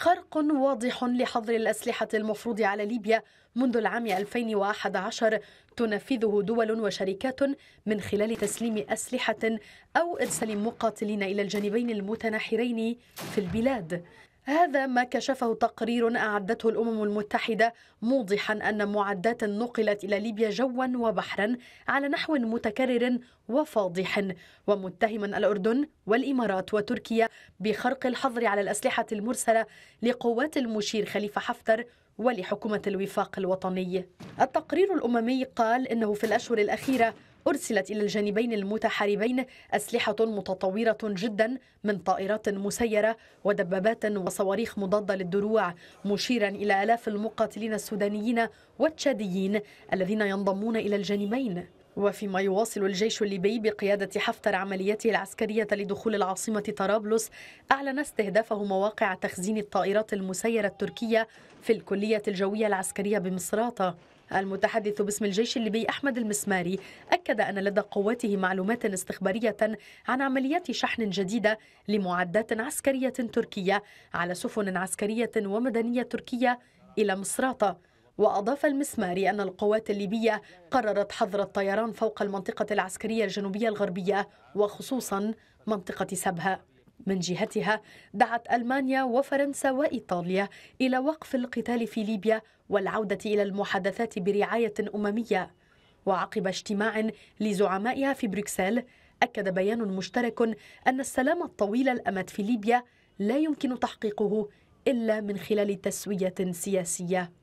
خرق واضح لحظر الأسلحة المفروض على ليبيا منذ العام 2011 تنفذه دول وشركات من خلال تسليم أسلحة أو إرسال مقاتلين إلى الجانبين المتناحرين في البلاد هذا ما كشفه تقرير أعدته الأمم المتحدة موضحا أن معدات نقلت إلى ليبيا جوا وبحرا على نحو متكرر وفاضح ومتهما الأردن والإمارات وتركيا بخرق الحظر على الأسلحة المرسلة لقوات المشير خليفة حفتر ولحكومة الوفاق الوطني التقرير الأممي قال إنه في الأشهر الأخيرة أرسلت إلى الجانبين المتحاربين أسلحة متطورة جدا من طائرات مسيرة ودبابات وصواريخ مضادة للدروع مشيرا إلى آلاف المقاتلين السودانيين والتشاديين الذين ينضمون إلى الجانبين وفيما يواصل الجيش الليبي بقيادة حفتر عملياته العسكرية لدخول العاصمة طرابلس أعلن استهدافه مواقع تخزين الطائرات المسيرة التركية في الكلية الجوية العسكرية بمصراتة المتحدث باسم الجيش الليبي أحمد المسماري أكد أن لدى قواته معلومات استخبارية عن عمليات شحن جديدة لمعدات عسكرية تركية على سفن عسكرية ومدنية تركية إلى مصراتة وأضاف المسماري أن القوات الليبية قررت حظر الطيران فوق المنطقة العسكرية الجنوبية الغربية وخصوصا منطقة سبها من جهتها دعت ألمانيا وفرنسا وإيطاليا إلى وقف القتال في ليبيا والعودة إلى المحادثات برعاية أممية وعقب اجتماع لزعمائها في بروكسل أكد بيان مشترك أن السلام الطويل الأمد في ليبيا لا يمكن تحقيقه إلا من خلال تسوية سياسية